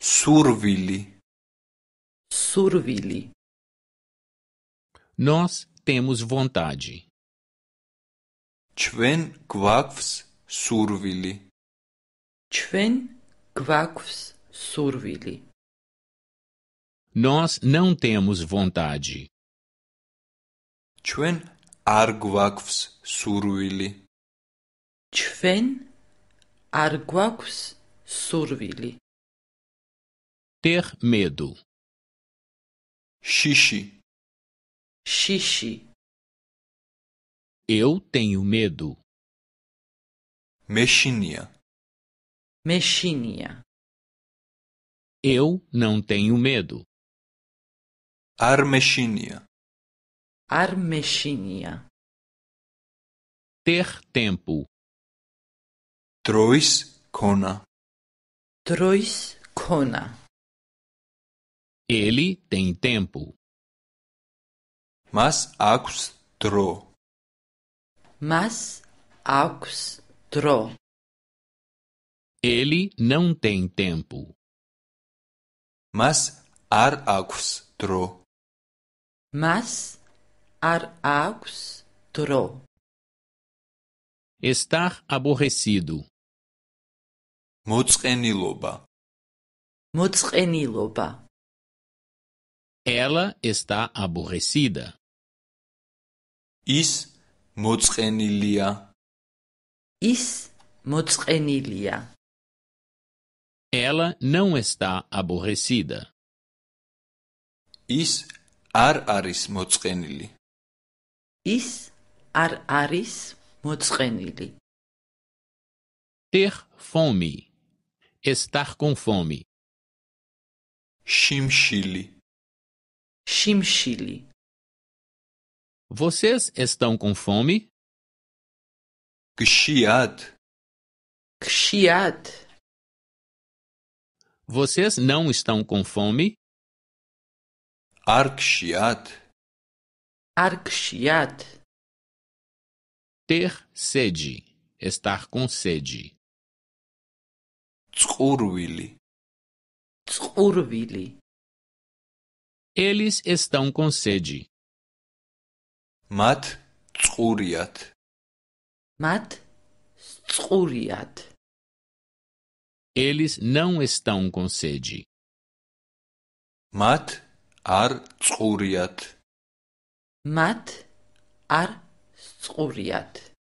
Survili. Surville. Nós temos vontade. Tven kvakvs survili. Tven kvakvs survili. Nós não temos vontade. Tven argvakvs survili. Tven argvakvs survili ter medo xixi xixi eu tenho medo mexinia mexinia eu não tenho medo armexinia armexinia ter tempo trois cona trois cona ele tem tempo. Mas aux Mas aux Ele não tem tempo. Mas ar aux Mas ar aux tro. Estar aborrecido. Mutsqeniloba. Mutsqeniloba. Ela está aborrecida. Is mozgenilia. Is mozgenilia. Ela não está aborrecida. Is ar aris mozgenili. Is ar aris mozgenili. Ter fome. Estar com fome. Shimshili chimchili. Vocês estão com fome? kshiat. kshiat. Vocês não estão com fome? arkshiat. arkshiat. Ter sede. Estar com sede. Tskurvili. Tskurvili. Eles estão com sede. Mat tsquriat. Mat tsquriat. Eles não estão com sede. Mat ar tsquriat. Mat ar tsquriat.